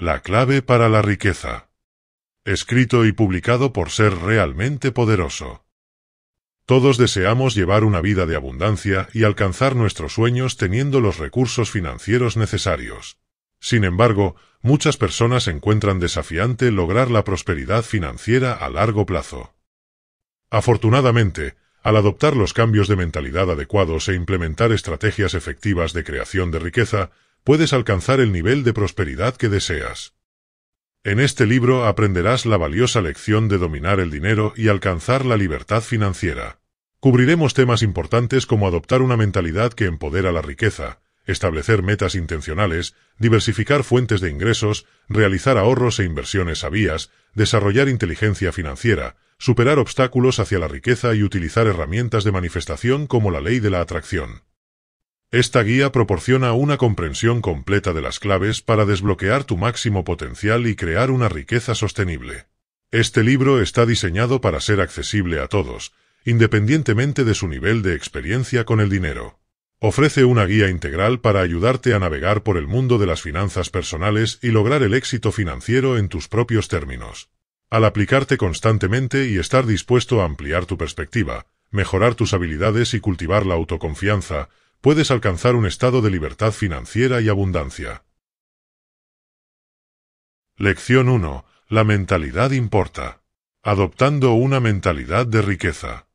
La clave para la riqueza. Escrito y publicado por ser realmente poderoso. Todos deseamos llevar una vida de abundancia y alcanzar nuestros sueños teniendo los recursos financieros necesarios. Sin embargo, muchas personas encuentran desafiante lograr la prosperidad financiera a largo plazo. Afortunadamente, al adoptar los cambios de mentalidad adecuados e implementar estrategias efectivas de creación de riqueza, puedes alcanzar el nivel de prosperidad que deseas. En este libro aprenderás la valiosa lección de dominar el dinero y alcanzar la libertad financiera. Cubriremos temas importantes como adoptar una mentalidad que empodera la riqueza, establecer metas intencionales, diversificar fuentes de ingresos, realizar ahorros e inversiones sabias, desarrollar inteligencia financiera, superar obstáculos hacia la riqueza y utilizar herramientas de manifestación como la ley de la atracción. Esta guía proporciona una comprensión completa de las claves para desbloquear tu máximo potencial y crear una riqueza sostenible. Este libro está diseñado para ser accesible a todos, independientemente de su nivel de experiencia con el dinero. Ofrece una guía integral para ayudarte a navegar por el mundo de las finanzas personales y lograr el éxito financiero en tus propios términos. Al aplicarte constantemente y estar dispuesto a ampliar tu perspectiva, mejorar tus habilidades y cultivar la autoconfianza, puedes alcanzar un estado de libertad financiera y abundancia. Lección 1. La mentalidad importa. Adoptando una mentalidad de riqueza.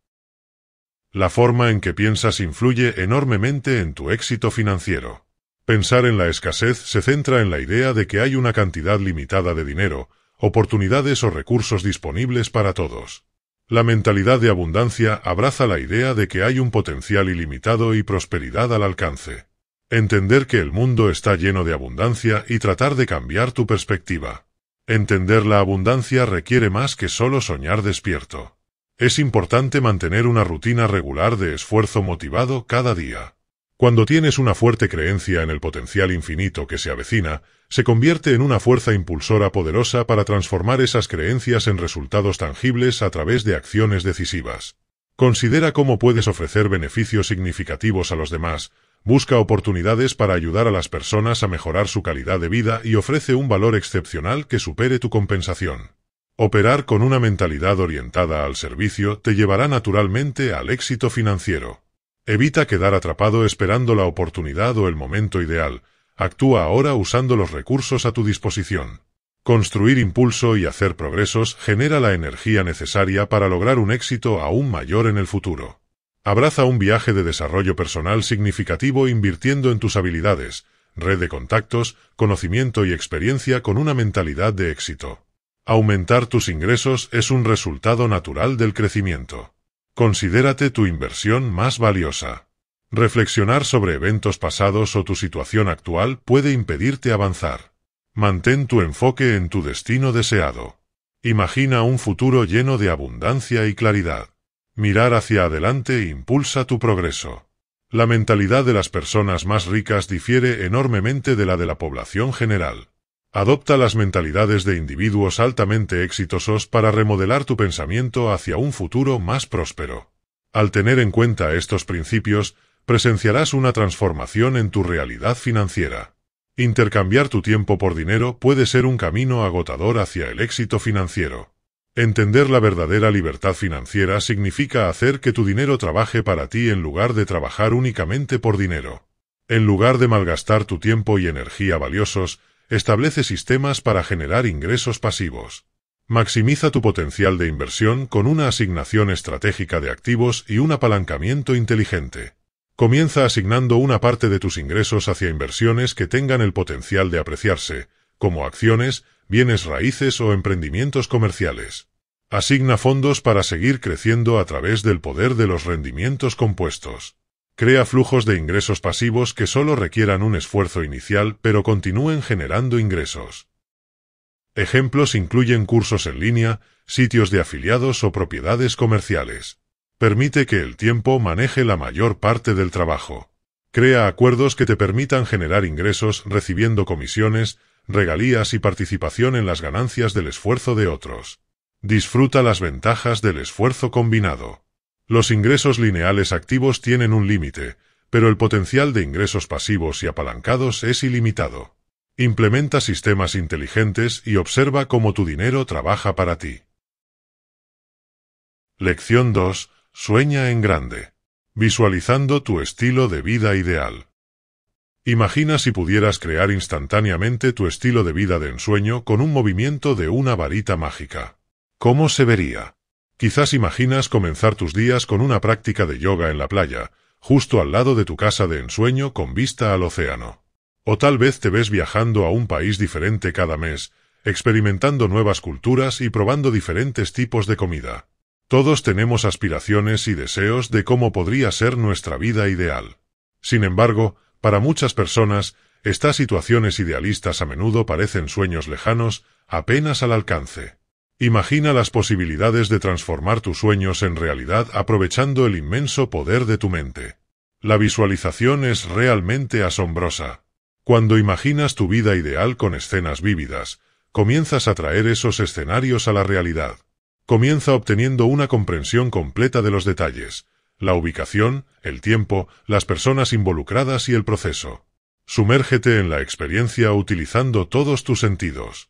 La forma en que piensas influye enormemente en tu éxito financiero. Pensar en la escasez se centra en la idea de que hay una cantidad limitada de dinero, oportunidades o recursos disponibles para todos. La mentalidad de abundancia abraza la idea de que hay un potencial ilimitado y prosperidad al alcance. Entender que el mundo está lleno de abundancia y tratar de cambiar tu perspectiva. Entender la abundancia requiere más que solo soñar despierto. Es importante mantener una rutina regular de esfuerzo motivado cada día. Cuando tienes una fuerte creencia en el potencial infinito que se avecina, se convierte en una fuerza impulsora poderosa para transformar esas creencias en resultados tangibles a través de acciones decisivas. Considera cómo puedes ofrecer beneficios significativos a los demás, busca oportunidades para ayudar a las personas a mejorar su calidad de vida y ofrece un valor excepcional que supere tu compensación. Operar con una mentalidad orientada al servicio te llevará naturalmente al éxito financiero. Evita quedar atrapado esperando la oportunidad o el momento ideal. Actúa ahora usando los recursos a tu disposición. Construir impulso y hacer progresos genera la energía necesaria para lograr un éxito aún mayor en el futuro. Abraza un viaje de desarrollo personal significativo invirtiendo en tus habilidades, red de contactos, conocimiento y experiencia con una mentalidad de éxito. Aumentar tus ingresos es un resultado natural del crecimiento. Considérate tu inversión más valiosa. Reflexionar sobre eventos pasados o tu situación actual puede impedirte avanzar. Mantén tu enfoque en tu destino deseado. Imagina un futuro lleno de abundancia y claridad. Mirar hacia adelante impulsa tu progreso. La mentalidad de las personas más ricas difiere enormemente de la de la población general. Adopta las mentalidades de individuos altamente exitosos para remodelar tu pensamiento hacia un futuro más próspero. Al tener en cuenta estos principios, presenciarás una transformación en tu realidad financiera. Intercambiar tu tiempo por dinero puede ser un camino agotador hacia el éxito financiero. Entender la verdadera libertad financiera significa hacer que tu dinero trabaje para ti en lugar de trabajar únicamente por dinero. En lugar de malgastar tu tiempo y energía valiosos, Establece sistemas para generar ingresos pasivos. Maximiza tu potencial de inversión con una asignación estratégica de activos y un apalancamiento inteligente. Comienza asignando una parte de tus ingresos hacia inversiones que tengan el potencial de apreciarse, como acciones, bienes raíces o emprendimientos comerciales. Asigna fondos para seguir creciendo a través del poder de los rendimientos compuestos. Crea flujos de ingresos pasivos que solo requieran un esfuerzo inicial pero continúen generando ingresos. Ejemplos incluyen cursos en línea, sitios de afiliados o propiedades comerciales. Permite que el tiempo maneje la mayor parte del trabajo. Crea acuerdos que te permitan generar ingresos recibiendo comisiones, regalías y participación en las ganancias del esfuerzo de otros. Disfruta las ventajas del esfuerzo combinado. Los ingresos lineales activos tienen un límite, pero el potencial de ingresos pasivos y apalancados es ilimitado. Implementa sistemas inteligentes y observa cómo tu dinero trabaja para ti. Lección 2. Sueña en grande. Visualizando tu estilo de vida ideal. Imagina si pudieras crear instantáneamente tu estilo de vida de ensueño con un movimiento de una varita mágica. ¿Cómo se vería? Quizás imaginas comenzar tus días con una práctica de yoga en la playa, justo al lado de tu casa de ensueño con vista al océano. O tal vez te ves viajando a un país diferente cada mes, experimentando nuevas culturas y probando diferentes tipos de comida. Todos tenemos aspiraciones y deseos de cómo podría ser nuestra vida ideal. Sin embargo, para muchas personas, estas situaciones idealistas a menudo parecen sueños lejanos, apenas al alcance. Imagina las posibilidades de transformar tus sueños en realidad aprovechando el inmenso poder de tu mente. La visualización es realmente asombrosa. Cuando imaginas tu vida ideal con escenas vívidas, comienzas a traer esos escenarios a la realidad. Comienza obteniendo una comprensión completa de los detalles, la ubicación, el tiempo, las personas involucradas y el proceso. Sumérgete en la experiencia utilizando todos tus sentidos.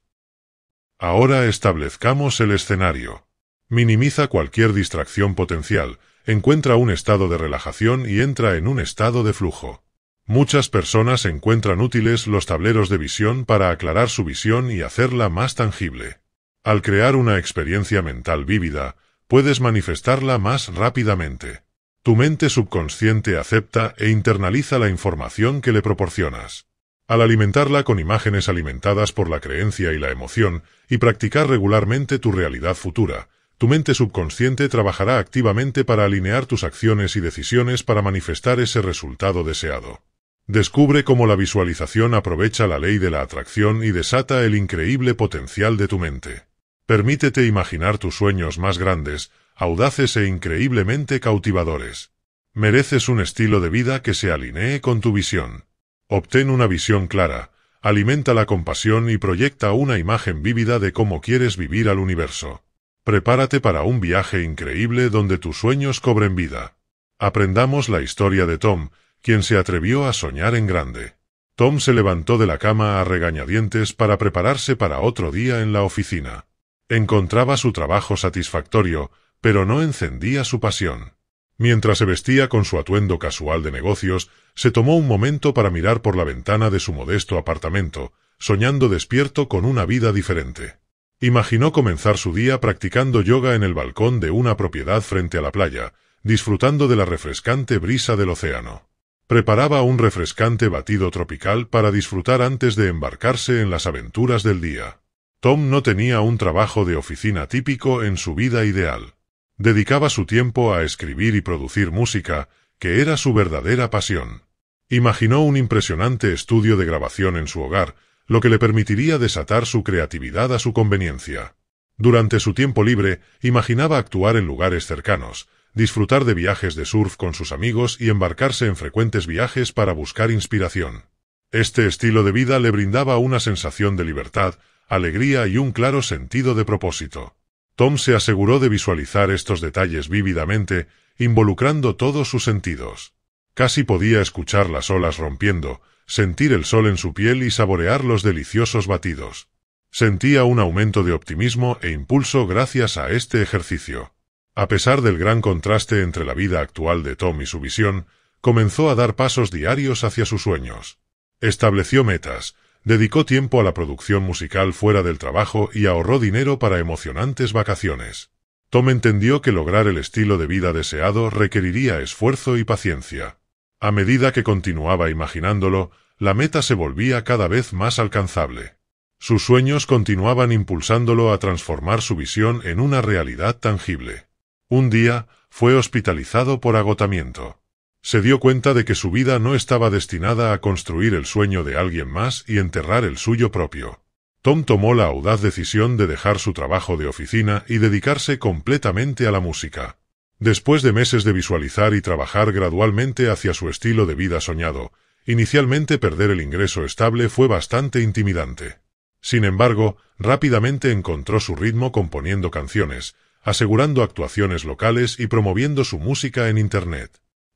Ahora establezcamos el escenario. Minimiza cualquier distracción potencial, encuentra un estado de relajación y entra en un estado de flujo. Muchas personas encuentran útiles los tableros de visión para aclarar su visión y hacerla más tangible. Al crear una experiencia mental vívida, puedes manifestarla más rápidamente. Tu mente subconsciente acepta e internaliza la información que le proporcionas. Al alimentarla con imágenes alimentadas por la creencia y la emoción, y practicar regularmente tu realidad futura, tu mente subconsciente trabajará activamente para alinear tus acciones y decisiones para manifestar ese resultado deseado. Descubre cómo la visualización aprovecha la ley de la atracción y desata el increíble potencial de tu mente. Permítete imaginar tus sueños más grandes, audaces e increíblemente cautivadores. Mereces un estilo de vida que se alinee con tu visión. Obtén una visión clara, alimenta la compasión y proyecta una imagen vívida de cómo quieres vivir al universo. Prepárate para un viaje increíble donde tus sueños cobren vida. Aprendamos la historia de Tom, quien se atrevió a soñar en grande. Tom se levantó de la cama a regañadientes para prepararse para otro día en la oficina. Encontraba su trabajo satisfactorio, pero no encendía su pasión. Mientras se vestía con su atuendo casual de negocios, se tomó un momento para mirar por la ventana de su modesto apartamento, soñando despierto con una vida diferente. Imaginó comenzar su día practicando yoga en el balcón de una propiedad frente a la playa, disfrutando de la refrescante brisa del océano. Preparaba un refrescante batido tropical para disfrutar antes de embarcarse en las aventuras del día. Tom no tenía un trabajo de oficina típico en su vida ideal. Dedicaba su tiempo a escribir y producir música, que era su verdadera pasión. Imaginó un impresionante estudio de grabación en su hogar, lo que le permitiría desatar su creatividad a su conveniencia. Durante su tiempo libre, imaginaba actuar en lugares cercanos, disfrutar de viajes de surf con sus amigos y embarcarse en frecuentes viajes para buscar inspiración. Este estilo de vida le brindaba una sensación de libertad, alegría y un claro sentido de propósito. Tom se aseguró de visualizar estos detalles vívidamente, involucrando todos sus sentidos. Casi podía escuchar las olas rompiendo, sentir el sol en su piel y saborear los deliciosos batidos. Sentía un aumento de optimismo e impulso gracias a este ejercicio. A pesar del gran contraste entre la vida actual de Tom y su visión, comenzó a dar pasos diarios hacia sus sueños. Estableció metas, Dedicó tiempo a la producción musical fuera del trabajo y ahorró dinero para emocionantes vacaciones. Tom entendió que lograr el estilo de vida deseado requeriría esfuerzo y paciencia. A medida que continuaba imaginándolo, la meta se volvía cada vez más alcanzable. Sus sueños continuaban impulsándolo a transformar su visión en una realidad tangible. Un día, fue hospitalizado por agotamiento se dio cuenta de que su vida no estaba destinada a construir el sueño de alguien más y enterrar el suyo propio. Tom tomó la audaz decisión de dejar su trabajo de oficina y dedicarse completamente a la música. Después de meses de visualizar y trabajar gradualmente hacia su estilo de vida soñado, inicialmente perder el ingreso estable fue bastante intimidante. Sin embargo, rápidamente encontró su ritmo componiendo canciones, asegurando actuaciones locales y promoviendo su música en Internet.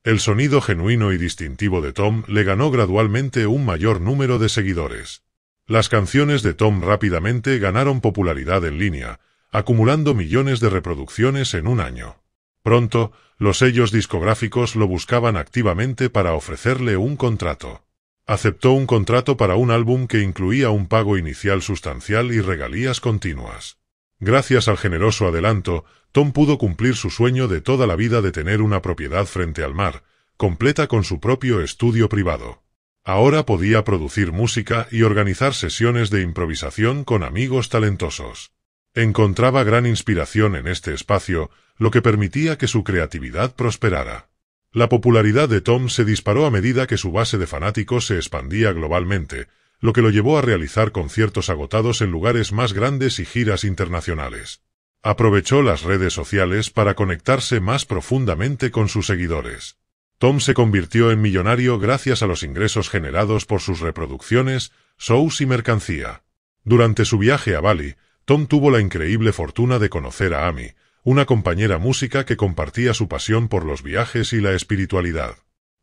El sonido genuino y distintivo de Tom le ganó gradualmente un mayor número de seguidores. Las canciones de Tom rápidamente ganaron popularidad en línea, acumulando millones de reproducciones en un año. Pronto, los sellos discográficos lo buscaban activamente para ofrecerle un contrato. Aceptó un contrato para un álbum que incluía un pago inicial sustancial y regalías continuas. Gracias al generoso adelanto, Tom pudo cumplir su sueño de toda la vida de tener una propiedad frente al mar, completa con su propio estudio privado. Ahora podía producir música y organizar sesiones de improvisación con amigos talentosos. Encontraba gran inspiración en este espacio, lo que permitía que su creatividad prosperara. La popularidad de Tom se disparó a medida que su base de fanáticos se expandía globalmente, lo que lo llevó a realizar conciertos agotados en lugares más grandes y giras internacionales. Aprovechó las redes sociales para conectarse más profundamente con sus seguidores. Tom se convirtió en millonario gracias a los ingresos generados por sus reproducciones, shows y mercancía. Durante su viaje a Bali, Tom tuvo la increíble fortuna de conocer a Amy, una compañera música que compartía su pasión por los viajes y la espiritualidad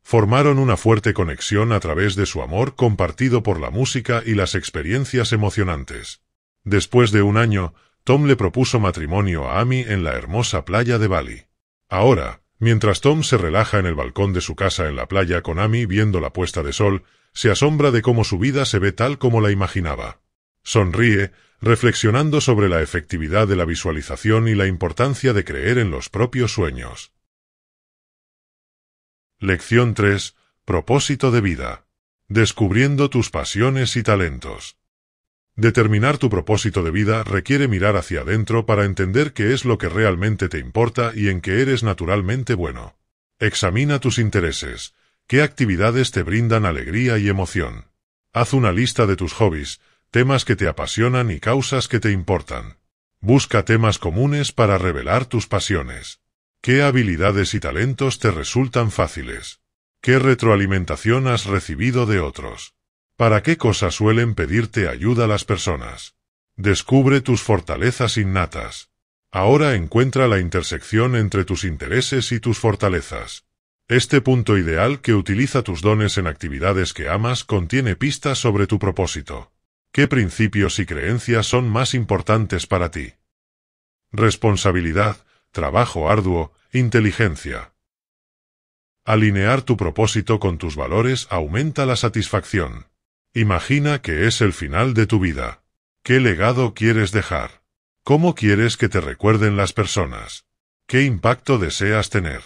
formaron una fuerte conexión a través de su amor compartido por la música y las experiencias emocionantes. Después de un año, Tom le propuso matrimonio a Amy en la hermosa playa de Bali. Ahora, mientras Tom se relaja en el balcón de su casa en la playa con Amy viendo la puesta de sol, se asombra de cómo su vida se ve tal como la imaginaba. Sonríe, reflexionando sobre la efectividad de la visualización y la importancia de creer en los propios sueños. Lección 3. Propósito de vida. Descubriendo tus pasiones y talentos. Determinar tu propósito de vida requiere mirar hacia adentro para entender qué es lo que realmente te importa y en qué eres naturalmente bueno. Examina tus intereses, qué actividades te brindan alegría y emoción. Haz una lista de tus hobbies, temas que te apasionan y causas que te importan. Busca temas comunes para revelar tus pasiones. ¿Qué habilidades y talentos te resultan fáciles? ¿Qué retroalimentación has recibido de otros? ¿Para qué cosas suelen pedirte ayuda las personas? Descubre tus fortalezas innatas. Ahora encuentra la intersección entre tus intereses y tus fortalezas. Este punto ideal que utiliza tus dones en actividades que amas contiene pistas sobre tu propósito. ¿Qué principios y creencias son más importantes para ti? Responsabilidad, trabajo arduo, inteligencia. Alinear tu propósito con tus valores aumenta la satisfacción. Imagina que es el final de tu vida. ¿Qué legado quieres dejar? ¿Cómo quieres que te recuerden las personas? ¿Qué impacto deseas tener?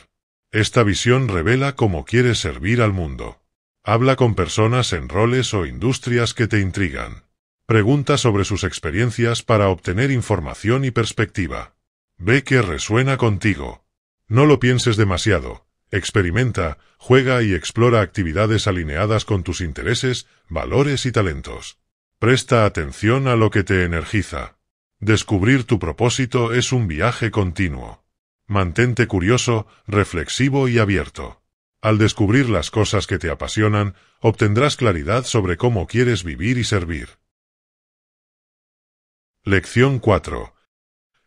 Esta visión revela cómo quieres servir al mundo. Habla con personas en roles o industrias que te intrigan. Pregunta sobre sus experiencias para obtener información y perspectiva. Ve que resuena contigo. No lo pienses demasiado. Experimenta, juega y explora actividades alineadas con tus intereses, valores y talentos. Presta atención a lo que te energiza. Descubrir tu propósito es un viaje continuo. Mantente curioso, reflexivo y abierto. Al descubrir las cosas que te apasionan, obtendrás claridad sobre cómo quieres vivir y servir. Lección 4.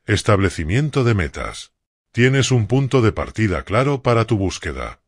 Establecimiento de metas. Tienes un punto de partida claro para tu búsqueda.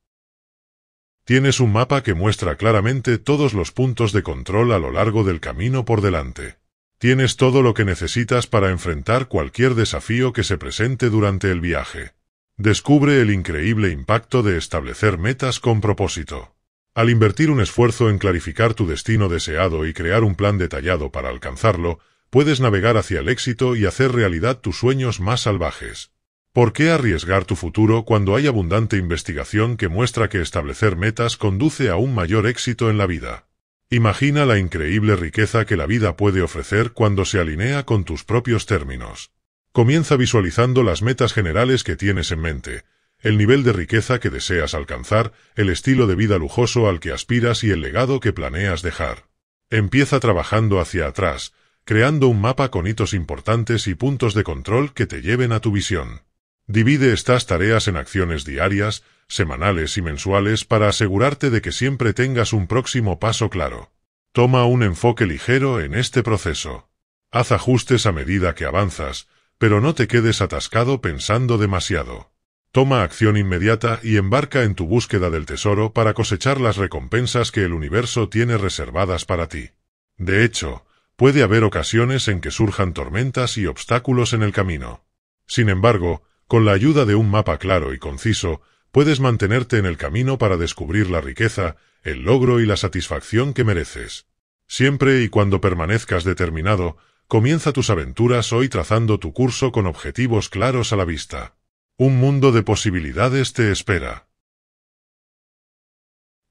Tienes un mapa que muestra claramente todos los puntos de control a lo largo del camino por delante. Tienes todo lo que necesitas para enfrentar cualquier desafío que se presente durante el viaje. Descubre el increíble impacto de establecer metas con propósito. Al invertir un esfuerzo en clarificar tu destino deseado y crear un plan detallado para alcanzarlo, puedes navegar hacia el éxito y hacer realidad tus sueños más salvajes. ¿Por qué arriesgar tu futuro cuando hay abundante investigación que muestra que establecer metas conduce a un mayor éxito en la vida? Imagina la increíble riqueza que la vida puede ofrecer cuando se alinea con tus propios términos. Comienza visualizando las metas generales que tienes en mente, el nivel de riqueza que deseas alcanzar, el estilo de vida lujoso al que aspiras y el legado que planeas dejar. Empieza trabajando hacia atrás, creando un mapa con hitos importantes y puntos de control que te lleven a tu visión. Divide estas tareas en acciones diarias, semanales y mensuales para asegurarte de que siempre tengas un próximo paso claro. Toma un enfoque ligero en este proceso. Haz ajustes a medida que avanzas, pero no te quedes atascado pensando demasiado. Toma acción inmediata y embarca en tu búsqueda del tesoro para cosechar las recompensas que el universo tiene reservadas para ti. De hecho, puede haber ocasiones en que surjan tormentas y obstáculos en el camino. Sin embargo, con la ayuda de un mapa claro y conciso, puedes mantenerte en el camino para descubrir la riqueza, el logro y la satisfacción que mereces. Siempre y cuando permanezcas determinado, comienza tus aventuras hoy trazando tu curso con objetivos claros a la vista. Un mundo de posibilidades te espera.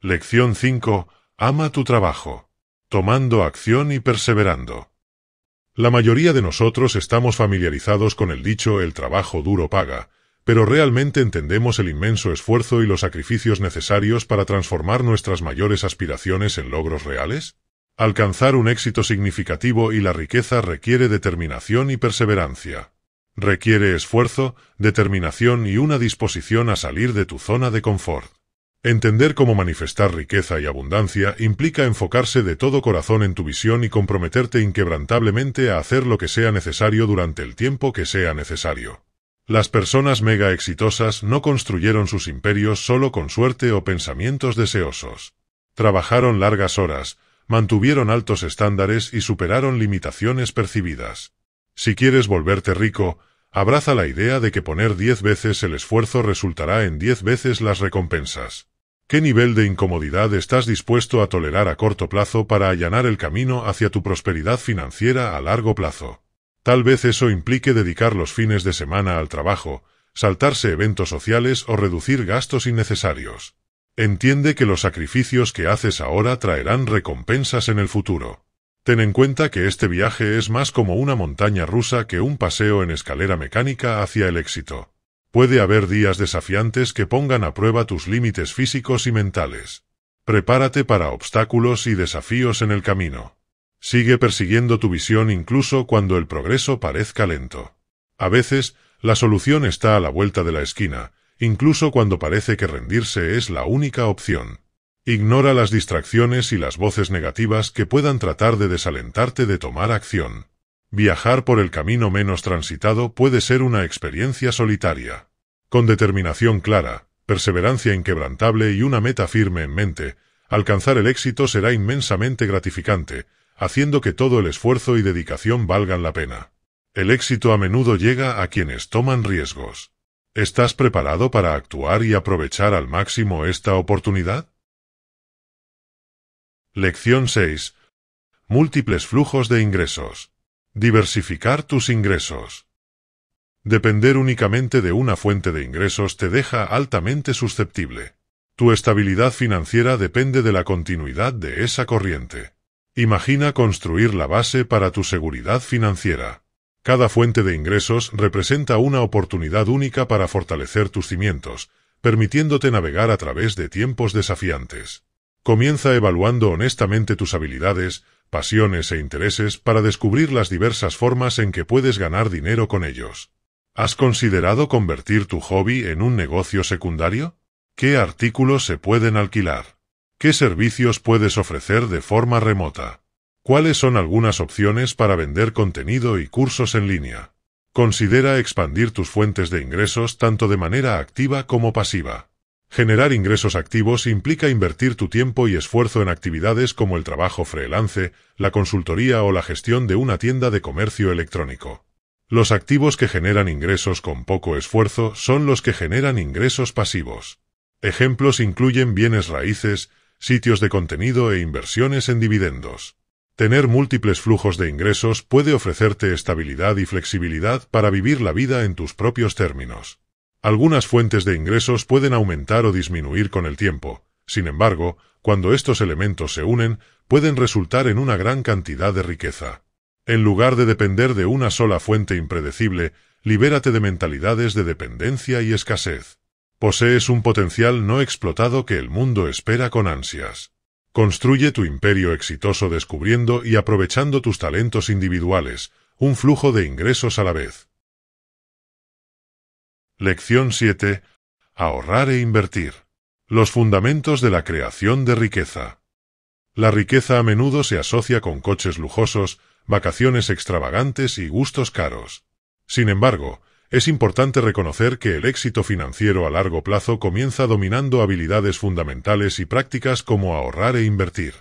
Lección 5. Ama tu trabajo tomando acción y perseverando. La mayoría de nosotros estamos familiarizados con el dicho el trabajo duro paga, pero realmente entendemos el inmenso esfuerzo y los sacrificios necesarios para transformar nuestras mayores aspiraciones en logros reales? Alcanzar un éxito significativo y la riqueza requiere determinación y perseverancia. Requiere esfuerzo, determinación y una disposición a salir de tu zona de confort. Entender cómo manifestar riqueza y abundancia implica enfocarse de todo corazón en tu visión y comprometerte inquebrantablemente a hacer lo que sea necesario durante el tiempo que sea necesario. Las personas mega exitosas no construyeron sus imperios solo con suerte o pensamientos deseosos. Trabajaron largas horas, mantuvieron altos estándares y superaron limitaciones percibidas. Si quieres volverte rico, abraza la idea de que poner diez veces el esfuerzo resultará en diez veces las recompensas. ¿Qué nivel de incomodidad estás dispuesto a tolerar a corto plazo para allanar el camino hacia tu prosperidad financiera a largo plazo? Tal vez eso implique dedicar los fines de semana al trabajo, saltarse eventos sociales o reducir gastos innecesarios. Entiende que los sacrificios que haces ahora traerán recompensas en el futuro. Ten en cuenta que este viaje es más como una montaña rusa que un paseo en escalera mecánica hacia el éxito. Puede haber días desafiantes que pongan a prueba tus límites físicos y mentales. Prepárate para obstáculos y desafíos en el camino. Sigue persiguiendo tu visión incluso cuando el progreso parezca lento. A veces, la solución está a la vuelta de la esquina, incluso cuando parece que rendirse es la única opción. Ignora las distracciones y las voces negativas que puedan tratar de desalentarte de tomar acción. Viajar por el camino menos transitado puede ser una experiencia solitaria. Con determinación clara, perseverancia inquebrantable y una meta firme en mente, alcanzar el éxito será inmensamente gratificante, haciendo que todo el esfuerzo y dedicación valgan la pena. El éxito a menudo llega a quienes toman riesgos. ¿Estás preparado para actuar y aprovechar al máximo esta oportunidad? Lección 6. Múltiples flujos de ingresos. Diversificar tus ingresos. Depender únicamente de una fuente de ingresos te deja altamente susceptible. Tu estabilidad financiera depende de la continuidad de esa corriente. Imagina construir la base para tu seguridad financiera. Cada fuente de ingresos representa una oportunidad única para fortalecer tus cimientos, permitiéndote navegar a través de tiempos desafiantes. Comienza evaluando honestamente tus habilidades, pasiones e intereses para descubrir las diversas formas en que puedes ganar dinero con ellos. ¿Has considerado convertir tu hobby en un negocio secundario? ¿Qué artículos se pueden alquilar? ¿Qué servicios puedes ofrecer de forma remota? ¿Cuáles son algunas opciones para vender contenido y cursos en línea? Considera expandir tus fuentes de ingresos tanto de manera activa como pasiva. Generar ingresos activos implica invertir tu tiempo y esfuerzo en actividades como el trabajo freelance, la consultoría o la gestión de una tienda de comercio electrónico. Los activos que generan ingresos con poco esfuerzo son los que generan ingresos pasivos. Ejemplos incluyen bienes raíces, sitios de contenido e inversiones en dividendos. Tener múltiples flujos de ingresos puede ofrecerte estabilidad y flexibilidad para vivir la vida en tus propios términos. Algunas fuentes de ingresos pueden aumentar o disminuir con el tiempo. Sin embargo, cuando estos elementos se unen, pueden resultar en una gran cantidad de riqueza. En lugar de depender de una sola fuente impredecible, libérate de mentalidades de dependencia y escasez. Posees un potencial no explotado que el mundo espera con ansias. Construye tu imperio exitoso descubriendo y aprovechando tus talentos individuales, un flujo de ingresos a la vez. Lección 7. Ahorrar e invertir. Los fundamentos de la creación de riqueza. La riqueza a menudo se asocia con coches lujosos, vacaciones extravagantes y gustos caros. Sin embargo, es importante reconocer que el éxito financiero a largo plazo comienza dominando habilidades fundamentales y prácticas como ahorrar e invertir.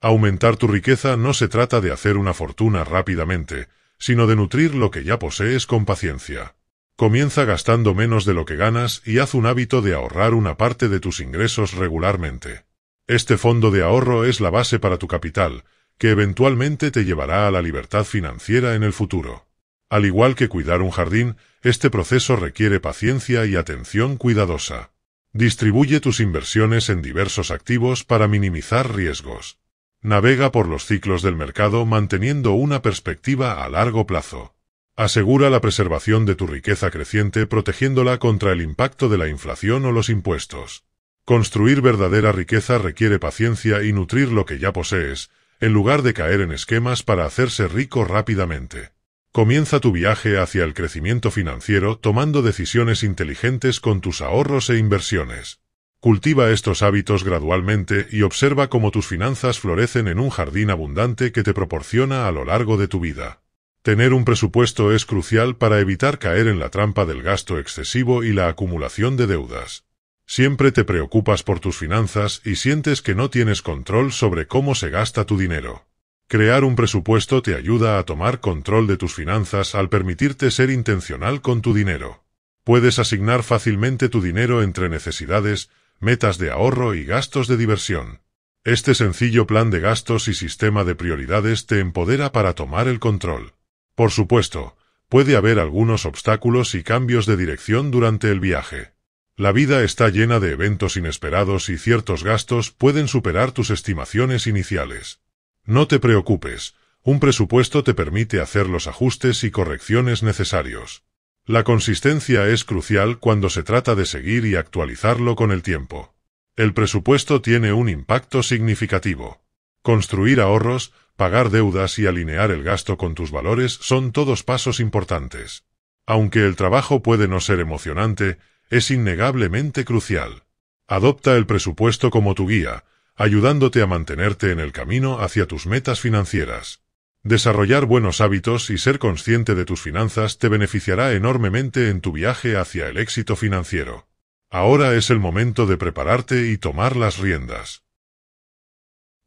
Aumentar tu riqueza no se trata de hacer una fortuna rápidamente, sino de nutrir lo que ya posees con paciencia. Comienza gastando menos de lo que ganas y haz un hábito de ahorrar una parte de tus ingresos regularmente. Este fondo de ahorro es la base para tu capital, que eventualmente te llevará a la libertad financiera en el futuro. Al igual que cuidar un jardín, este proceso requiere paciencia y atención cuidadosa. Distribuye tus inversiones en diversos activos para minimizar riesgos. Navega por los ciclos del mercado manteniendo una perspectiva a largo plazo. Asegura la preservación de tu riqueza creciente protegiéndola contra el impacto de la inflación o los impuestos. Construir verdadera riqueza requiere paciencia y nutrir lo que ya posees, en lugar de caer en esquemas para hacerse rico rápidamente. Comienza tu viaje hacia el crecimiento financiero tomando decisiones inteligentes con tus ahorros e inversiones. Cultiva estos hábitos gradualmente y observa cómo tus finanzas florecen en un jardín abundante que te proporciona a lo largo de tu vida. Tener un presupuesto es crucial para evitar caer en la trampa del gasto excesivo y la acumulación de deudas. Siempre te preocupas por tus finanzas y sientes que no tienes control sobre cómo se gasta tu dinero. Crear un presupuesto te ayuda a tomar control de tus finanzas al permitirte ser intencional con tu dinero. Puedes asignar fácilmente tu dinero entre necesidades, metas de ahorro y gastos de diversión. Este sencillo plan de gastos y sistema de prioridades te empodera para tomar el control. Por supuesto, puede haber algunos obstáculos y cambios de dirección durante el viaje. La vida está llena de eventos inesperados y ciertos gastos pueden superar tus estimaciones iniciales. No te preocupes, un presupuesto te permite hacer los ajustes y correcciones necesarios. La consistencia es crucial cuando se trata de seguir y actualizarlo con el tiempo. El presupuesto tiene un impacto significativo. Construir ahorros, Pagar deudas y alinear el gasto con tus valores son todos pasos importantes. Aunque el trabajo puede no ser emocionante, es innegablemente crucial. Adopta el presupuesto como tu guía, ayudándote a mantenerte en el camino hacia tus metas financieras. Desarrollar buenos hábitos y ser consciente de tus finanzas te beneficiará enormemente en tu viaje hacia el éxito financiero. Ahora es el momento de prepararte y tomar las riendas.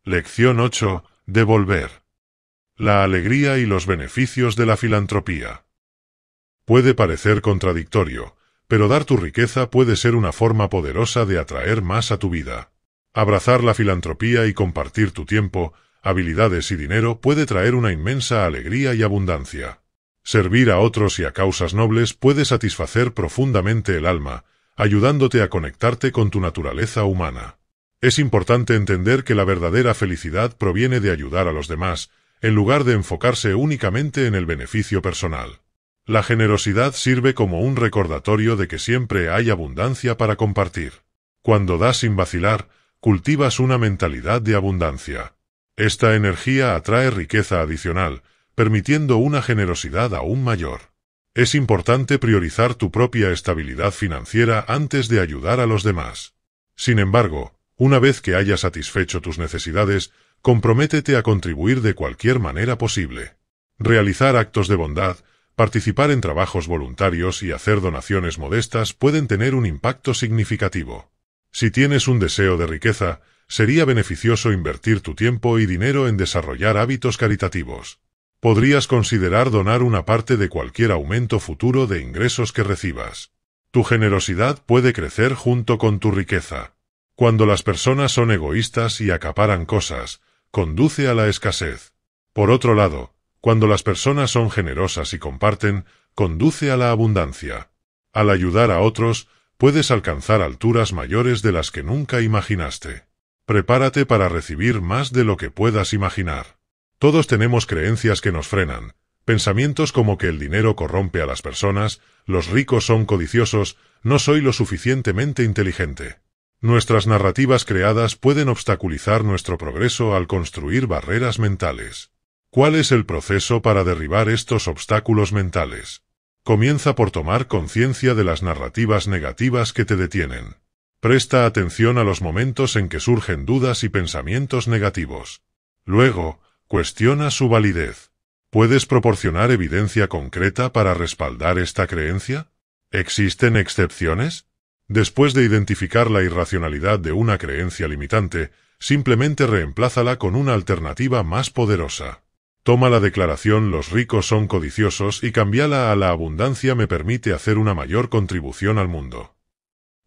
Lección 8. Devolver. La alegría y los beneficios de la filantropía. Puede parecer contradictorio, pero dar tu riqueza puede ser una forma poderosa de atraer más a tu vida. Abrazar la filantropía y compartir tu tiempo, habilidades y dinero puede traer una inmensa alegría y abundancia. Servir a otros y a causas nobles puede satisfacer profundamente el alma, ayudándote a conectarte con tu naturaleza humana. Es importante entender que la verdadera felicidad proviene de ayudar a los demás, en lugar de enfocarse únicamente en el beneficio personal. La generosidad sirve como un recordatorio de que siempre hay abundancia para compartir. Cuando das sin vacilar, cultivas una mentalidad de abundancia. Esta energía atrae riqueza adicional, permitiendo una generosidad aún mayor. Es importante priorizar tu propia estabilidad financiera antes de ayudar a los demás. Sin embargo, una vez que hayas satisfecho tus necesidades, comprométete a contribuir de cualquier manera posible. Realizar actos de bondad, participar en trabajos voluntarios y hacer donaciones modestas pueden tener un impacto significativo. Si tienes un deseo de riqueza, sería beneficioso invertir tu tiempo y dinero en desarrollar hábitos caritativos. Podrías considerar donar una parte de cualquier aumento futuro de ingresos que recibas. Tu generosidad puede crecer junto con tu riqueza. Cuando las personas son egoístas y acaparan cosas, conduce a la escasez. Por otro lado, cuando las personas son generosas y comparten, conduce a la abundancia. Al ayudar a otros, puedes alcanzar alturas mayores de las que nunca imaginaste. Prepárate para recibir más de lo que puedas imaginar. Todos tenemos creencias que nos frenan, pensamientos como que el dinero corrompe a las personas, los ricos son codiciosos, no soy lo suficientemente inteligente. Nuestras narrativas creadas pueden obstaculizar nuestro progreso al construir barreras mentales. ¿Cuál es el proceso para derribar estos obstáculos mentales? Comienza por tomar conciencia de las narrativas negativas que te detienen. Presta atención a los momentos en que surgen dudas y pensamientos negativos. Luego, cuestiona su validez. ¿Puedes proporcionar evidencia concreta para respaldar esta creencia? ¿Existen excepciones? Después de identificar la irracionalidad de una creencia limitante, simplemente reemplázala con una alternativa más poderosa. Toma la declaración los ricos son codiciosos y cambiala a la abundancia me permite hacer una mayor contribución al mundo.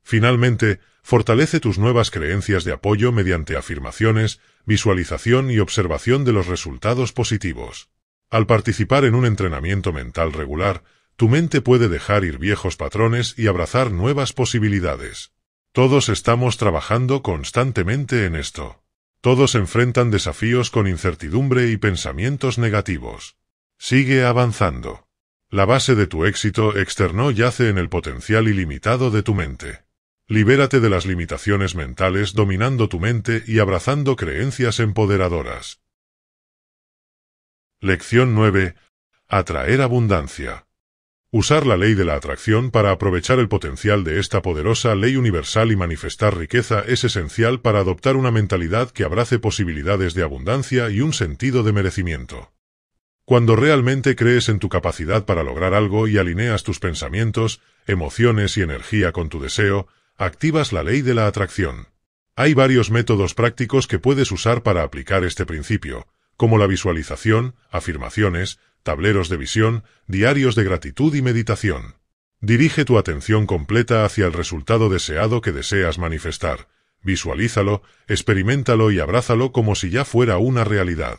Finalmente, fortalece tus nuevas creencias de apoyo mediante afirmaciones, visualización y observación de los resultados positivos. Al participar en un entrenamiento mental regular, tu mente puede dejar ir viejos patrones y abrazar nuevas posibilidades. Todos estamos trabajando constantemente en esto. Todos enfrentan desafíos con incertidumbre y pensamientos negativos. Sigue avanzando. La base de tu éxito externo yace en el potencial ilimitado de tu mente. Libérate de las limitaciones mentales dominando tu mente y abrazando creencias empoderadoras. Lección 9. Atraer abundancia. Usar la ley de la atracción para aprovechar el potencial de esta poderosa ley universal y manifestar riqueza es esencial para adoptar una mentalidad que abrace posibilidades de abundancia y un sentido de merecimiento. Cuando realmente crees en tu capacidad para lograr algo y alineas tus pensamientos, emociones y energía con tu deseo, activas la ley de la atracción. Hay varios métodos prácticos que puedes usar para aplicar este principio, como la visualización, afirmaciones, tableros de visión, diarios de gratitud y meditación. Dirige tu atención completa hacia el resultado deseado que deseas manifestar. Visualízalo, experimentalo y abrázalo como si ya fuera una realidad.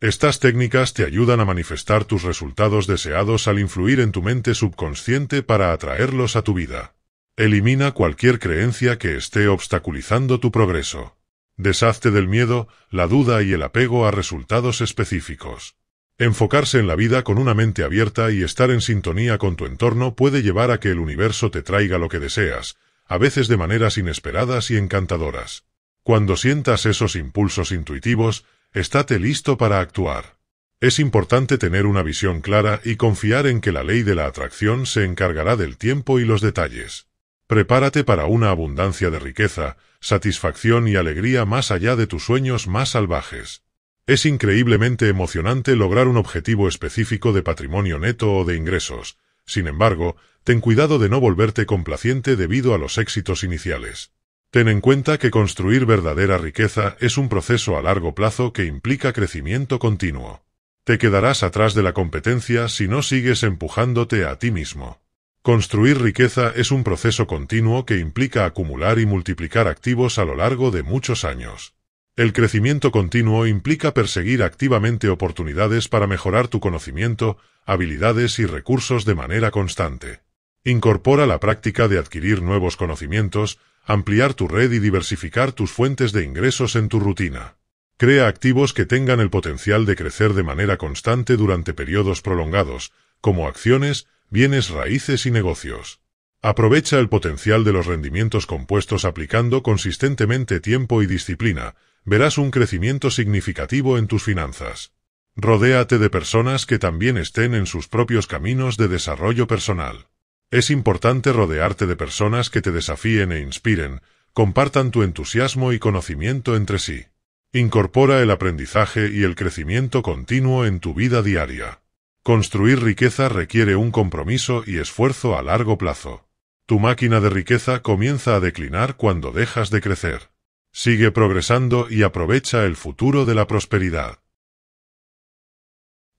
Estas técnicas te ayudan a manifestar tus resultados deseados al influir en tu mente subconsciente para atraerlos a tu vida. Elimina cualquier creencia que esté obstaculizando tu progreso. Deshazte del miedo, la duda y el apego a resultados específicos. Enfocarse en la vida con una mente abierta y estar en sintonía con tu entorno puede llevar a que el universo te traiga lo que deseas, a veces de maneras inesperadas y encantadoras. Cuando sientas esos impulsos intuitivos, estate listo para actuar. Es importante tener una visión clara y confiar en que la ley de la atracción se encargará del tiempo y los detalles. Prepárate para una abundancia de riqueza, satisfacción y alegría más allá de tus sueños más salvajes. Es increíblemente emocionante lograr un objetivo específico de patrimonio neto o de ingresos. Sin embargo, ten cuidado de no volverte complaciente debido a los éxitos iniciales. Ten en cuenta que construir verdadera riqueza es un proceso a largo plazo que implica crecimiento continuo. Te quedarás atrás de la competencia si no sigues empujándote a ti mismo. Construir riqueza es un proceso continuo que implica acumular y multiplicar activos a lo largo de muchos años. El crecimiento continuo implica perseguir activamente oportunidades para mejorar tu conocimiento, habilidades y recursos de manera constante. Incorpora la práctica de adquirir nuevos conocimientos, ampliar tu red y diversificar tus fuentes de ingresos en tu rutina. Crea activos que tengan el potencial de crecer de manera constante durante periodos prolongados, como acciones, bienes raíces y negocios. Aprovecha el potencial de los rendimientos compuestos aplicando consistentemente tiempo y disciplina, verás un crecimiento significativo en tus finanzas. Rodéate de personas que también estén en sus propios caminos de desarrollo personal. Es importante rodearte de personas que te desafíen e inspiren, compartan tu entusiasmo y conocimiento entre sí. Incorpora el aprendizaje y el crecimiento continuo en tu vida diaria. Construir riqueza requiere un compromiso y esfuerzo a largo plazo. Tu máquina de riqueza comienza a declinar cuando dejas de crecer. Sigue progresando y aprovecha el futuro de la prosperidad.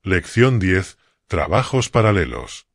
Lección 10. Trabajos paralelos.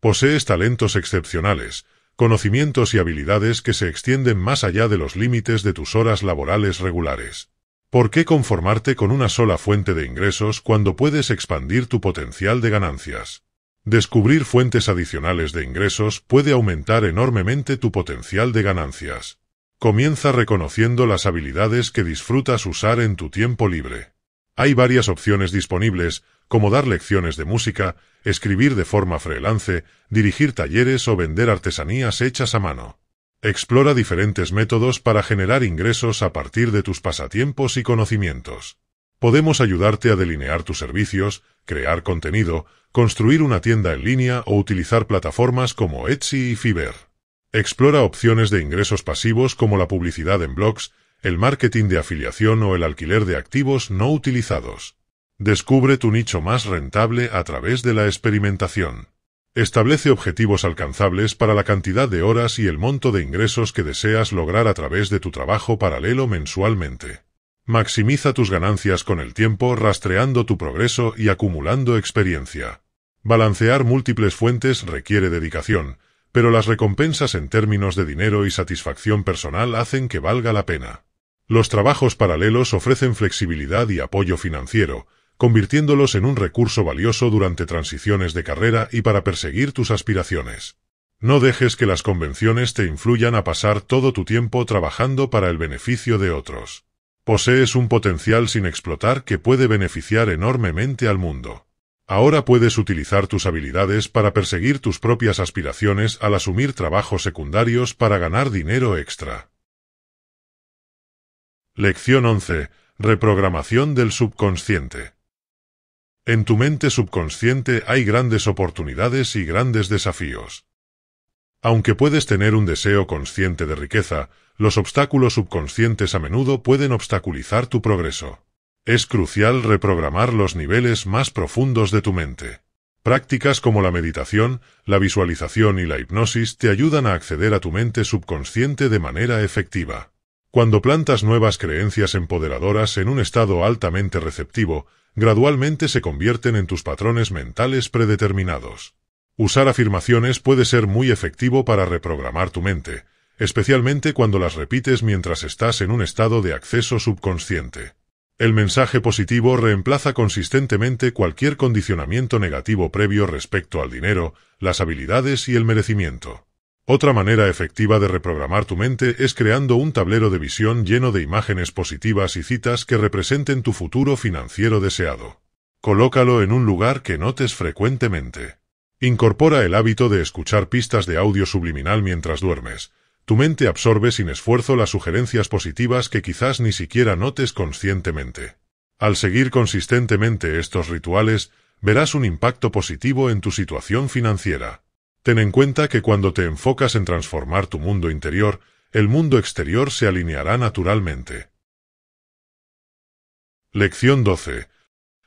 Posees talentos excepcionales, conocimientos y habilidades que se extienden más allá de los límites de tus horas laborales regulares. ¿Por qué conformarte con una sola fuente de ingresos cuando puedes expandir tu potencial de ganancias? Descubrir fuentes adicionales de ingresos puede aumentar enormemente tu potencial de ganancias. Comienza reconociendo las habilidades que disfrutas usar en tu tiempo libre. Hay varias opciones disponibles, como dar lecciones de música, escribir de forma freelance, dirigir talleres o vender artesanías hechas a mano. Explora diferentes métodos para generar ingresos a partir de tus pasatiempos y conocimientos. Podemos ayudarte a delinear tus servicios, crear contenido, construir una tienda en línea o utilizar plataformas como Etsy y Fiverr. Explora opciones de ingresos pasivos como la publicidad en blogs, el marketing de afiliación o el alquiler de activos no utilizados. Descubre tu nicho más rentable a través de la experimentación. Establece objetivos alcanzables para la cantidad de horas y el monto de ingresos que deseas lograr a través de tu trabajo paralelo mensualmente. Maximiza tus ganancias con el tiempo rastreando tu progreso y acumulando experiencia. Balancear múltiples fuentes requiere dedicación, pero las recompensas en términos de dinero y satisfacción personal hacen que valga la pena. Los trabajos paralelos ofrecen flexibilidad y apoyo financiero, convirtiéndolos en un recurso valioso durante transiciones de carrera y para perseguir tus aspiraciones. No dejes que las convenciones te influyan a pasar todo tu tiempo trabajando para el beneficio de otros. Posees un potencial sin explotar que puede beneficiar enormemente al mundo. Ahora puedes utilizar tus habilidades para perseguir tus propias aspiraciones al asumir trabajos secundarios para ganar dinero extra. Lección 11. Reprogramación del subconsciente. En tu mente subconsciente hay grandes oportunidades y grandes desafíos. Aunque puedes tener un deseo consciente de riqueza, los obstáculos subconscientes a menudo pueden obstaculizar tu progreso. Es crucial reprogramar los niveles más profundos de tu mente. Prácticas como la meditación, la visualización y la hipnosis te ayudan a acceder a tu mente subconsciente de manera efectiva. Cuando plantas nuevas creencias empoderadoras en un estado altamente receptivo, gradualmente se convierten en tus patrones mentales predeterminados. Usar afirmaciones puede ser muy efectivo para reprogramar tu mente, especialmente cuando las repites mientras estás en un estado de acceso subconsciente. El mensaje positivo reemplaza consistentemente cualquier condicionamiento negativo previo respecto al dinero, las habilidades y el merecimiento. Otra manera efectiva de reprogramar tu mente es creando un tablero de visión lleno de imágenes positivas y citas que representen tu futuro financiero deseado. Colócalo en un lugar que notes frecuentemente. Incorpora el hábito de escuchar pistas de audio subliminal mientras duermes, tu mente absorbe sin esfuerzo las sugerencias positivas que quizás ni siquiera notes conscientemente. Al seguir consistentemente estos rituales, verás un impacto positivo en tu situación financiera. Ten en cuenta que cuando te enfocas en transformar tu mundo interior, el mundo exterior se alineará naturalmente. Lección 12.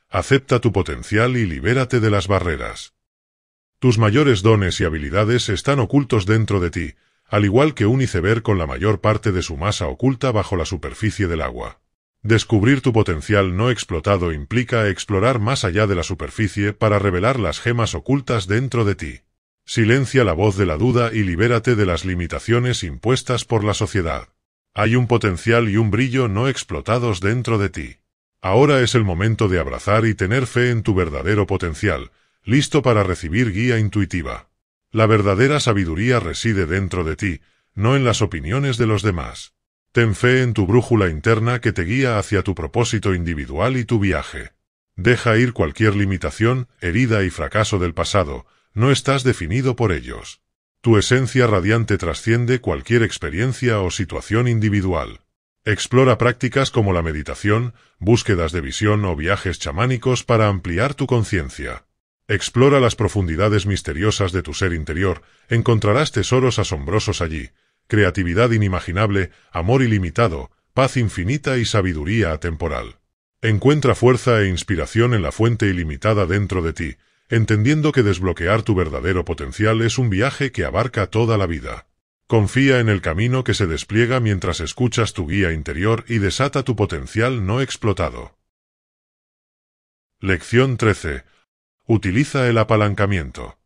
Acepta tu potencial y libérate de las barreras. Tus mayores dones y habilidades están ocultos dentro de ti, al igual que un iceberg con la mayor parte de su masa oculta bajo la superficie del agua. Descubrir tu potencial no explotado implica explorar más allá de la superficie para revelar las gemas ocultas dentro de ti. Silencia la voz de la duda y libérate de las limitaciones impuestas por la sociedad. Hay un potencial y un brillo no explotados dentro de ti. Ahora es el momento de abrazar y tener fe en tu verdadero potencial, listo para recibir guía intuitiva. La verdadera sabiduría reside dentro de ti, no en las opiniones de los demás. Ten fe en tu brújula interna que te guía hacia tu propósito individual y tu viaje. Deja ir cualquier limitación, herida y fracaso del pasado, no estás definido por ellos. Tu esencia radiante trasciende cualquier experiencia o situación individual. Explora prácticas como la meditación, búsquedas de visión o viajes chamánicos para ampliar tu conciencia. Explora las profundidades misteriosas de tu ser interior, encontrarás tesoros asombrosos allí, creatividad inimaginable, amor ilimitado, paz infinita y sabiduría atemporal. Encuentra fuerza e inspiración en la fuente ilimitada dentro de ti, entendiendo que desbloquear tu verdadero potencial es un viaje que abarca toda la vida. Confía en el camino que se despliega mientras escuchas tu guía interior y desata tu potencial no explotado. Lección 13 Utiliza el apalancamiento.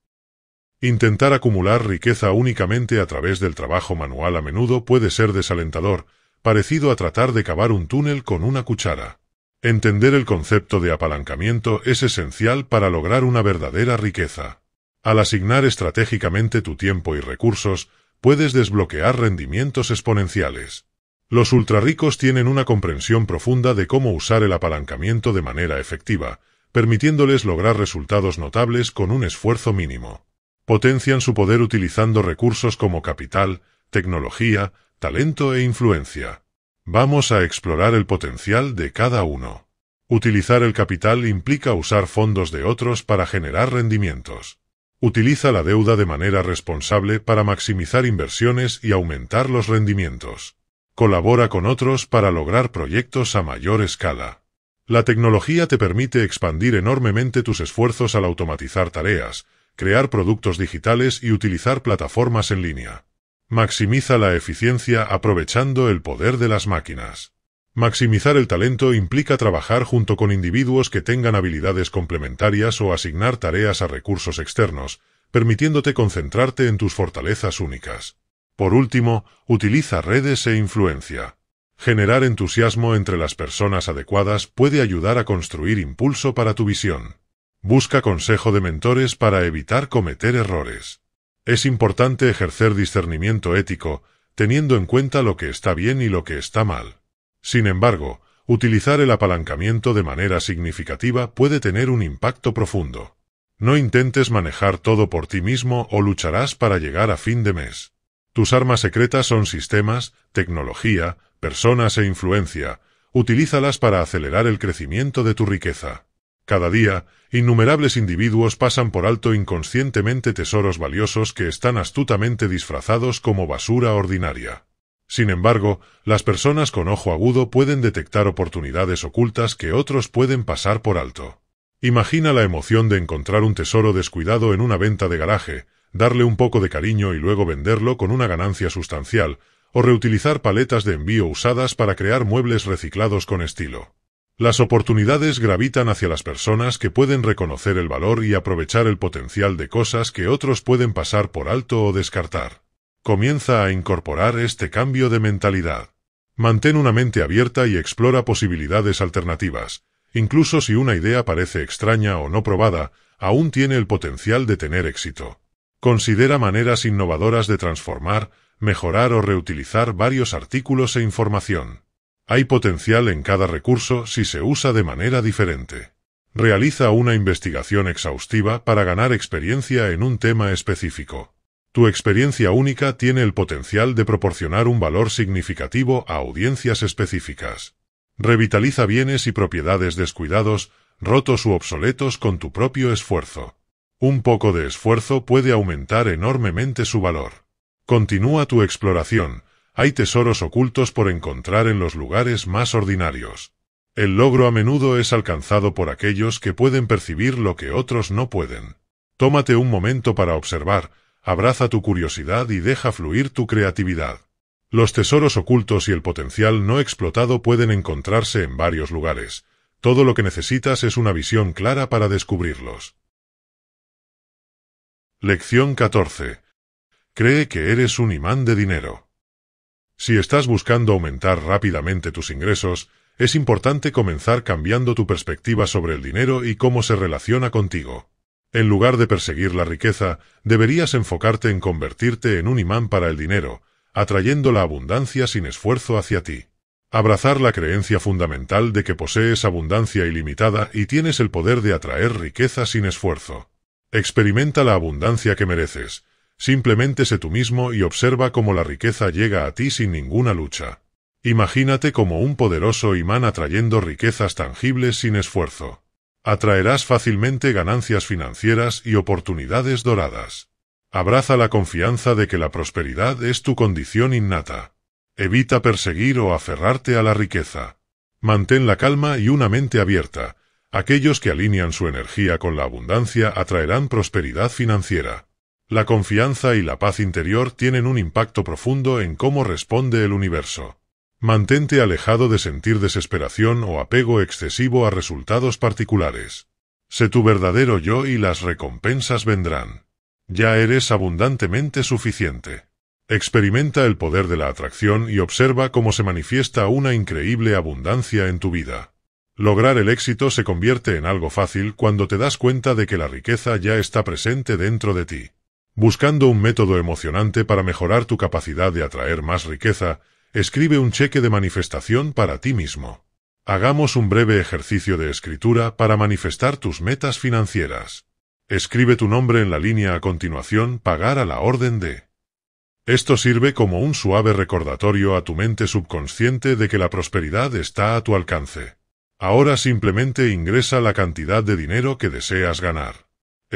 Intentar acumular riqueza únicamente a través del trabajo manual a menudo puede ser desalentador, parecido a tratar de cavar un túnel con una cuchara. Entender el concepto de apalancamiento es esencial para lograr una verdadera riqueza. Al asignar estratégicamente tu tiempo y recursos, puedes desbloquear rendimientos exponenciales. Los ultrarricos tienen una comprensión profunda de cómo usar el apalancamiento de manera efectiva, permitiéndoles lograr resultados notables con un esfuerzo mínimo. Potencian su poder utilizando recursos como capital, tecnología, talento e influencia. Vamos a explorar el potencial de cada uno. Utilizar el capital implica usar fondos de otros para generar rendimientos. Utiliza la deuda de manera responsable para maximizar inversiones y aumentar los rendimientos. Colabora con otros para lograr proyectos a mayor escala. La tecnología te permite expandir enormemente tus esfuerzos al automatizar tareas, crear productos digitales y utilizar plataformas en línea. Maximiza la eficiencia aprovechando el poder de las máquinas. Maximizar el talento implica trabajar junto con individuos que tengan habilidades complementarias o asignar tareas a recursos externos, permitiéndote concentrarte en tus fortalezas únicas. Por último, utiliza redes e influencia. Generar entusiasmo entre las personas adecuadas puede ayudar a construir impulso para tu visión. Busca consejo de mentores para evitar cometer errores. Es importante ejercer discernimiento ético, teniendo en cuenta lo que está bien y lo que está mal. Sin embargo, utilizar el apalancamiento de manera significativa puede tener un impacto profundo. No intentes manejar todo por ti mismo o lucharás para llegar a fin de mes. Tus armas secretas son sistemas, tecnología, personas e influencia, utilízalas para acelerar el crecimiento de tu riqueza. Cada día, innumerables individuos pasan por alto inconscientemente tesoros valiosos que están astutamente disfrazados como basura ordinaria. Sin embargo, las personas con ojo agudo pueden detectar oportunidades ocultas que otros pueden pasar por alto. Imagina la emoción de encontrar un tesoro descuidado en una venta de garaje, darle un poco de cariño y luego venderlo con una ganancia sustancial, o reutilizar paletas de envío usadas para crear muebles reciclados con estilo. Las oportunidades gravitan hacia las personas que pueden reconocer el valor y aprovechar el potencial de cosas que otros pueden pasar por alto o descartar. Comienza a incorporar este cambio de mentalidad. Mantén una mente abierta y explora posibilidades alternativas. Incluso si una idea parece extraña o no probada, aún tiene el potencial de tener éxito. Considera maneras innovadoras de transformar, mejorar o reutilizar varios artículos e información. Hay potencial en cada recurso si se usa de manera diferente. Realiza una investigación exhaustiva para ganar experiencia en un tema específico. Tu experiencia única tiene el potencial de proporcionar un valor significativo a audiencias específicas. Revitaliza bienes y propiedades descuidados, rotos u obsoletos con tu propio esfuerzo. Un poco de esfuerzo puede aumentar enormemente su valor. Continúa tu exploración. Hay tesoros ocultos por encontrar en los lugares más ordinarios. El logro a menudo es alcanzado por aquellos que pueden percibir lo que otros no pueden. Tómate un momento para observar, abraza tu curiosidad y deja fluir tu creatividad. Los tesoros ocultos y el potencial no explotado pueden encontrarse en varios lugares. Todo lo que necesitas es una visión clara para descubrirlos. Lección 14 cree que eres un imán de dinero. Si estás buscando aumentar rápidamente tus ingresos, es importante comenzar cambiando tu perspectiva sobre el dinero y cómo se relaciona contigo. En lugar de perseguir la riqueza, deberías enfocarte en convertirte en un imán para el dinero, atrayendo la abundancia sin esfuerzo hacia ti. Abrazar la creencia fundamental de que posees abundancia ilimitada y tienes el poder de atraer riqueza sin esfuerzo. Experimenta la abundancia que mereces, Simplemente sé tú mismo y observa cómo la riqueza llega a ti sin ninguna lucha. Imagínate como un poderoso imán atrayendo riquezas tangibles sin esfuerzo. Atraerás fácilmente ganancias financieras y oportunidades doradas. Abraza la confianza de que la prosperidad es tu condición innata. Evita perseguir o aferrarte a la riqueza. Mantén la calma y una mente abierta. Aquellos que alinean su energía con la abundancia atraerán prosperidad financiera. La confianza y la paz interior tienen un impacto profundo en cómo responde el universo. Mantente alejado de sentir desesperación o apego excesivo a resultados particulares. Sé tu verdadero yo y las recompensas vendrán. Ya eres abundantemente suficiente. Experimenta el poder de la atracción y observa cómo se manifiesta una increíble abundancia en tu vida. Lograr el éxito se convierte en algo fácil cuando te das cuenta de que la riqueza ya está presente dentro de ti. Buscando un método emocionante para mejorar tu capacidad de atraer más riqueza, escribe un cheque de manifestación para ti mismo. Hagamos un breve ejercicio de escritura para manifestar tus metas financieras. Escribe tu nombre en la línea a continuación Pagar a la orden de. Esto sirve como un suave recordatorio a tu mente subconsciente de que la prosperidad está a tu alcance. Ahora simplemente ingresa la cantidad de dinero que deseas ganar.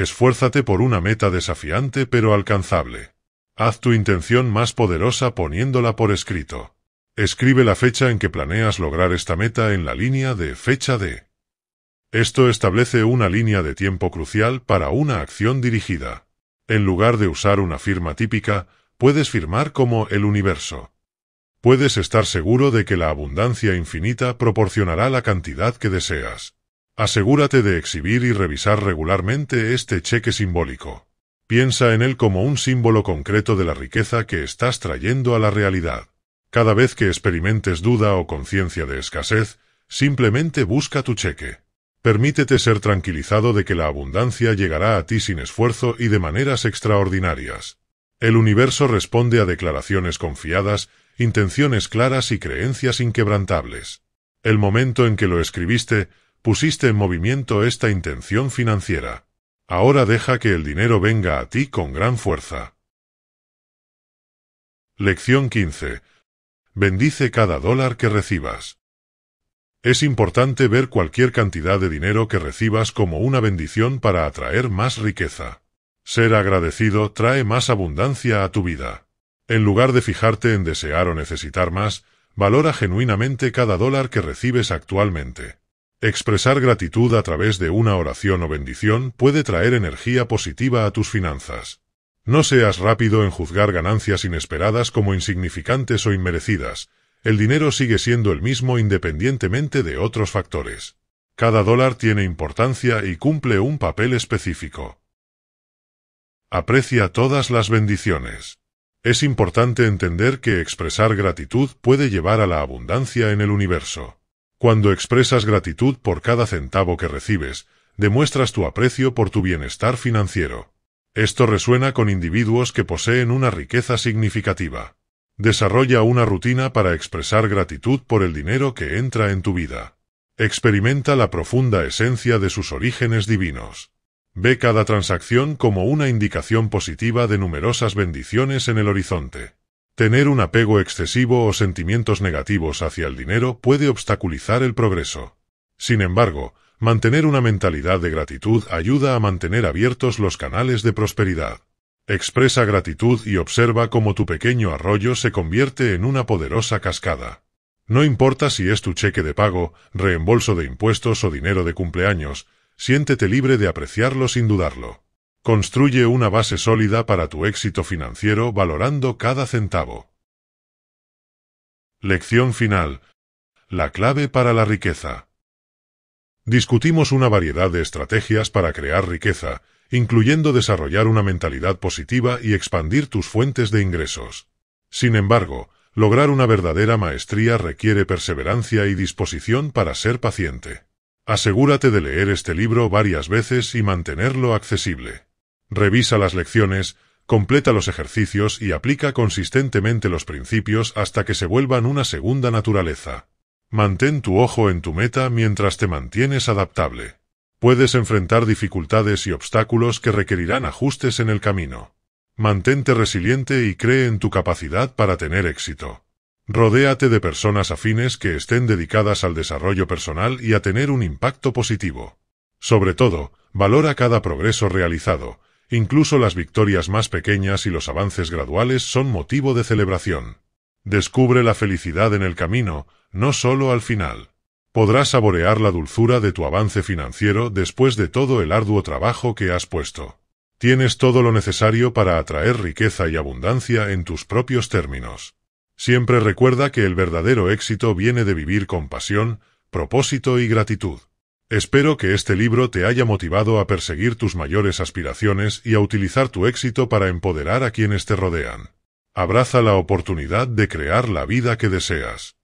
Esfuérzate por una meta desafiante pero alcanzable. Haz tu intención más poderosa poniéndola por escrito. Escribe la fecha en que planeas lograr esta meta en la línea de fecha de. Esto establece una línea de tiempo crucial para una acción dirigida. En lugar de usar una firma típica, puedes firmar como el universo. Puedes estar seguro de que la abundancia infinita proporcionará la cantidad que deseas. Asegúrate de exhibir y revisar regularmente este cheque simbólico. Piensa en él como un símbolo concreto de la riqueza que estás trayendo a la realidad. Cada vez que experimentes duda o conciencia de escasez, simplemente busca tu cheque. Permítete ser tranquilizado de que la abundancia llegará a ti sin esfuerzo y de maneras extraordinarias. El universo responde a declaraciones confiadas, intenciones claras y creencias inquebrantables. El momento en que lo escribiste, pusiste en movimiento esta intención financiera. Ahora deja que el dinero venga a ti con gran fuerza. Lección 15. Bendice cada dólar que recibas. Es importante ver cualquier cantidad de dinero que recibas como una bendición para atraer más riqueza. Ser agradecido trae más abundancia a tu vida. En lugar de fijarte en desear o necesitar más, valora genuinamente cada dólar que recibes actualmente. Expresar gratitud a través de una oración o bendición puede traer energía positiva a tus finanzas. No seas rápido en juzgar ganancias inesperadas como insignificantes o inmerecidas. El dinero sigue siendo el mismo independientemente de otros factores. Cada dólar tiene importancia y cumple un papel específico. Aprecia todas las bendiciones. Es importante entender que expresar gratitud puede llevar a la abundancia en el universo. Cuando expresas gratitud por cada centavo que recibes, demuestras tu aprecio por tu bienestar financiero. Esto resuena con individuos que poseen una riqueza significativa. Desarrolla una rutina para expresar gratitud por el dinero que entra en tu vida. Experimenta la profunda esencia de sus orígenes divinos. Ve cada transacción como una indicación positiva de numerosas bendiciones en el horizonte. Tener un apego excesivo o sentimientos negativos hacia el dinero puede obstaculizar el progreso. Sin embargo, mantener una mentalidad de gratitud ayuda a mantener abiertos los canales de prosperidad. Expresa gratitud y observa cómo tu pequeño arroyo se convierte en una poderosa cascada. No importa si es tu cheque de pago, reembolso de impuestos o dinero de cumpleaños, siéntete libre de apreciarlo sin dudarlo. Construye una base sólida para tu éxito financiero valorando cada centavo. Lección final. La clave para la riqueza. Discutimos una variedad de estrategias para crear riqueza, incluyendo desarrollar una mentalidad positiva y expandir tus fuentes de ingresos. Sin embargo, lograr una verdadera maestría requiere perseverancia y disposición para ser paciente. Asegúrate de leer este libro varias veces y mantenerlo accesible. Revisa las lecciones, completa los ejercicios y aplica consistentemente los principios hasta que se vuelvan una segunda naturaleza. Mantén tu ojo en tu meta mientras te mantienes adaptable. Puedes enfrentar dificultades y obstáculos que requerirán ajustes en el camino. Mantente resiliente y cree en tu capacidad para tener éxito. Rodéate de personas afines que estén dedicadas al desarrollo personal y a tener un impacto positivo. Sobre todo, valora cada progreso realizado, Incluso las victorias más pequeñas y los avances graduales son motivo de celebración. Descubre la felicidad en el camino, no solo al final. Podrás saborear la dulzura de tu avance financiero después de todo el arduo trabajo que has puesto. Tienes todo lo necesario para atraer riqueza y abundancia en tus propios términos. Siempre recuerda que el verdadero éxito viene de vivir con pasión, propósito y gratitud. Espero que este libro te haya motivado a perseguir tus mayores aspiraciones y a utilizar tu éxito para empoderar a quienes te rodean. Abraza la oportunidad de crear la vida que deseas.